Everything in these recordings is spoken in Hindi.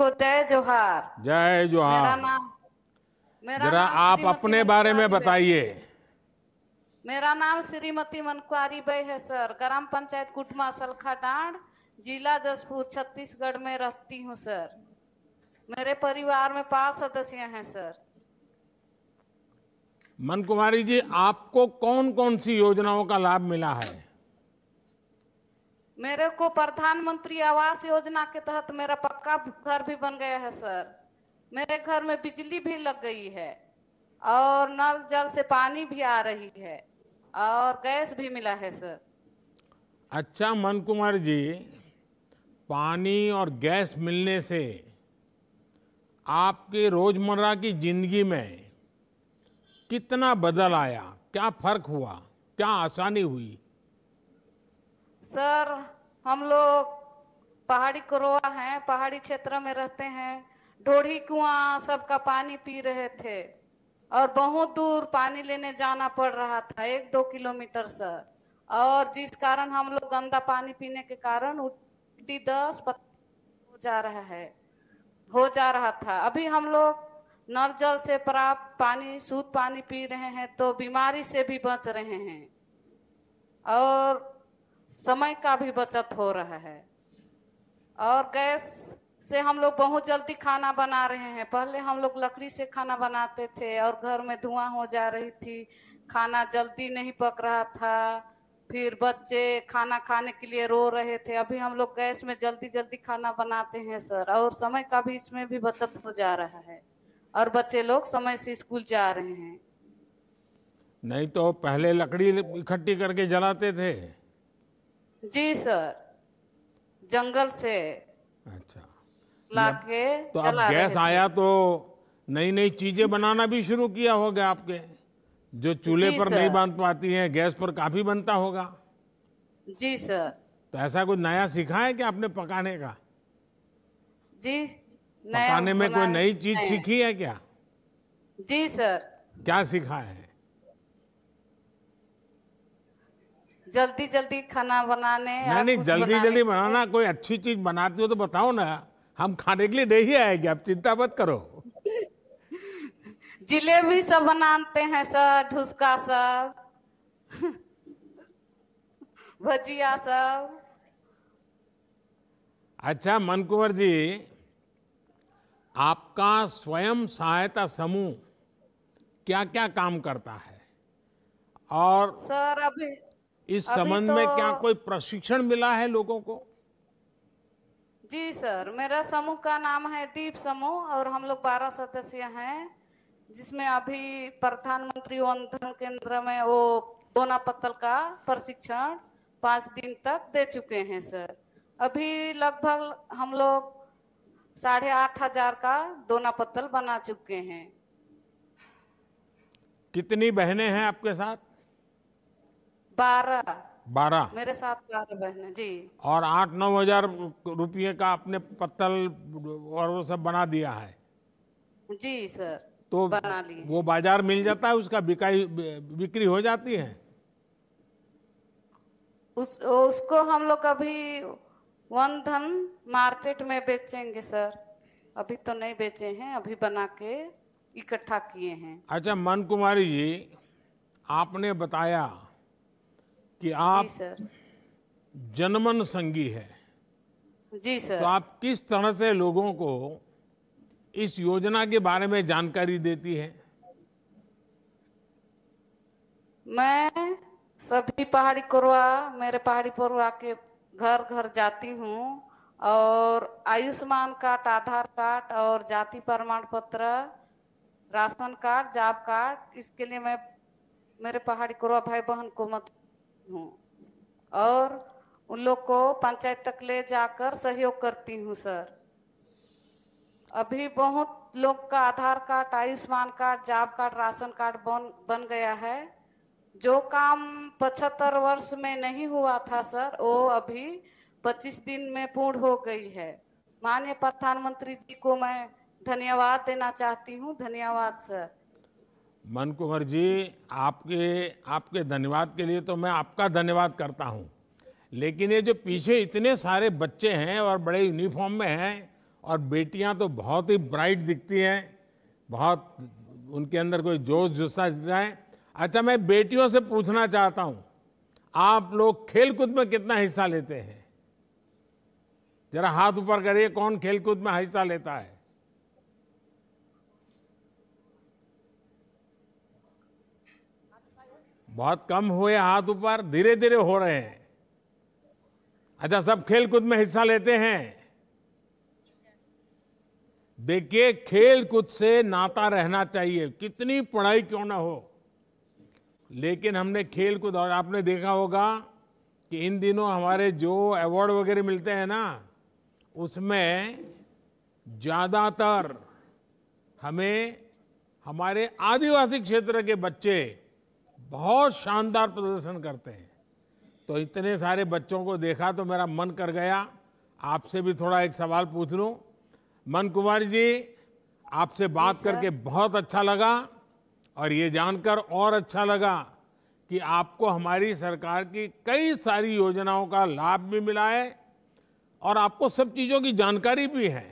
जय जोहार जय जोहार मेरा नाम मेरा आप अपने बारे में बताइए मेरा नाम श्रीमती मनकुआरी बाई है सर ग्राम पंचायत कुटमा सलखा डांड जिला जसपुर छत्तीसगढ़ में रहती हूँ सर मेरे परिवार में पांच सदस्य हैं सर मन कुमारी जी आपको कौन कौन सी योजनाओं का लाभ मिला है मेरे को प्रधानमंत्री आवास योजना के तहत मेरा पक्का घर भी बन गया है सर मेरे घर में बिजली भी लग गई है और नल जल से पानी भी आ रही है और गैस भी मिला है सर अच्छा मन कुमार जी पानी और गैस मिलने से आपके रोजमर्रा की जिंदगी में कितना बदल आया क्या फर्क हुआ क्या आसानी हुई सर हम लोग पहाड़ी कोरोआ हैं पहाड़ी क्षेत्र में रहते हैं ढोढ़ी कुआं सबका पानी पी रहे थे और बहुत दूर पानी लेने जाना पड़ रहा था एक दो किलोमीटर सर और जिस कारण हम लोग गंदा पानी पीने के कारण उल्टी दस हो जा रहा है हो जा रहा था अभी हम लोग नल जल से प्राप्त पानी शुद्ध पानी पी रहे हैं तो बीमारी से भी बच रहे हैं और समय का भी बचत हो रहा है और गैस से हम लोग बहुत जल्दी खाना बना रहे हैं पहले हम लोग लकड़ी से खाना बनाते थे और घर में धुआं हो जा रही थी खाना जल्दी नहीं पक रहा था फिर बच्चे खाना खाने के लिए रो रहे थे अभी हम लोग गैस में जल्दी जल्दी खाना बनाते हैं सर और समय का भी इसमें भी बचत हो जा रहा है और बच्चे लोग समय से स्कूल जा रहे हैं नहीं तो पहले लकड़ी इकट्ठी करके जलाते थे जी सर जंगल से अच्छा लाके तो अब गैस आया तो नई नई चीजें बनाना भी शुरू किया होगा आपके जो चूल्हे पर नहीं बांध पाती हैं गैस पर काफी बनता होगा जी सर तो ऐसा कुछ नया सीखा है क्या आपने पकाने का जी पकाने में कोई नई चीज सीखी है क्या जी सर क्या सीखा है जल्दी जल्दी खाना बनाने नहीं नहीं जल्दी जल्दी बनाना कोई अच्छी चीज बनाती हो तो बताओ ना हम खाने के लिए नहीं आएगी आप चिंता मत करो जिलेबी सब बनाते हैं सर ढुसका सब भजिया सब अच्छा मनकुंवर जी आपका स्वयं सहायता समूह क्या क्या काम करता है और सर अभी इस संबंध तो... में क्या कोई प्रशिक्षण मिला है लोगों को जी सर मेरा समूह का नाम है दीप समूह और हम लोग बारह सदस्य हैं जिसमें अभी प्रधानमंत्री वन केंद्र में वो दोना पत्तल का प्रशिक्षण पाँच दिन तक दे चुके हैं सर अभी लगभग हम लोग साढ़े आठ हजार का दोना पत्तल बना चुके हैं कितनी बहनें हैं आपके साथ बारह बारह मेरे साथ बारह बहन जी और आठ नौ हजार रुपये का आपने पत्तल और वो सब बना दिया है जी सर तो बना लिए वो बाजार मिल जाता है उसका बिकाई बिक्री हो जाती है उस उसको हम लोग अभी वन धन मार्केट में बेचेंगे सर अभी तो नहीं बेचे हैं अभी बना के इकट्ठा किए हैं अच्छा मन कुमारी जी आपने बताया कि आप जनमन संगी है जी सर तो आप किस तरह से लोगों को इस योजना के बारे में जानकारी देती है मैं सभी पहाड़ी कोरवा मेरे पहाड़ी कोरवा के घर घर जाती हूँ और आयुष्मान कार्ड आधार कार्ड और जाति प्रमाण पत्र राशन कार्ड जॉब कार्ड इसके लिए मैं मेरे पहाड़ी कोरवा भाई बहन को मत हूँ और उन लोग को पंचायत तक ले जाकर सहयोग करती हूँ सर अभी बहुत लोग का Aadhaar card Ayushman card job card ration card बन बन गया है जो काम पचहत्तर वर्ष में नहीं हुआ था सर वो अभी पच्चीस दिन में पूर्ण हो गई है माननीय प्रधानमंत्री जी को मैं धन्यवाद देना चाहती हूँ धन्यवाद सर मन कुंवर जी आपके आपके धन्यवाद के लिए तो मैं आपका धन्यवाद करता हूँ लेकिन ये जो पीछे इतने सारे बच्चे हैं और बड़े यूनिफॉर्म में हैं और बेटियाँ तो बहुत ही ब्राइट दिखती हैं बहुत उनके अंदर कोई जोश जुस्सा दिखता है अच्छा मैं बेटियों से पूछना चाहता हूँ आप लोग खेलकूद में कितना हिस्सा लेते हैं जरा हाथ ऊपर करिए कौन खेलकूद में हिस्सा लेता है बहुत कम हुए हाथ ऊपर धीरे धीरे हो रहे हैं अच्छा सब खेल कूद में हिस्सा लेते हैं देखिए खेल कूद से नाता रहना चाहिए कितनी पढ़ाई क्यों ना हो लेकिन हमने खेल कूद और आपने देखा होगा कि इन दिनों हमारे जो अवार्ड वगैरह मिलते हैं ना उसमें ज़्यादातर हमें हमारे आदिवासी क्षेत्र के बच्चे बहुत शानदार प्रदर्शन करते हैं तो इतने सारे बच्चों को देखा तो मेरा मन कर गया आपसे भी थोड़ा एक सवाल पूछ लूँ मन कुमार जी आपसे बात करके बहुत अच्छा लगा और ये जानकर और अच्छा लगा कि आपको हमारी सरकार की कई सारी योजनाओं का लाभ भी मिला है और आपको सब चीज़ों की जानकारी भी है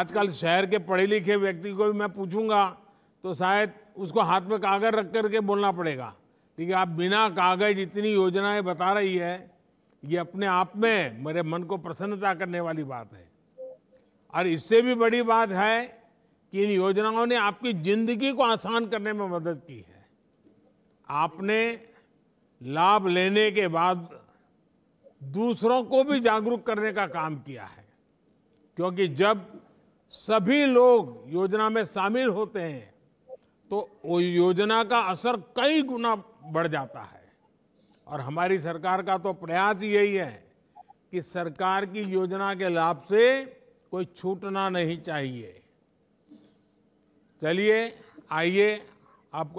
आजकल शहर के पढ़े लिखे व्यक्ति को भी मैं पूछूंगा तो शायद उसको हाथ में कागज रख करके बोलना पड़ेगा ठीक है आप बिना कागज इतनी योजनाएं बता रही है ये अपने आप में मेरे मन को प्रसन्नता करने वाली बात है और इससे भी बड़ी बात है कि इन योजनाओं ने आपकी जिंदगी को आसान करने में मदद की है आपने लाभ लेने के बाद दूसरों को भी जागरूक करने का काम किया है क्योंकि जब सभी लोग योजना में शामिल होते हैं तो वो योजना का असर कई गुना बढ़ जाता है और हमारी सरकार का तो प्रयास यही है कि सरकार की योजना के लाभ से कोई छूटना नहीं चाहिए चलिए आइए आपको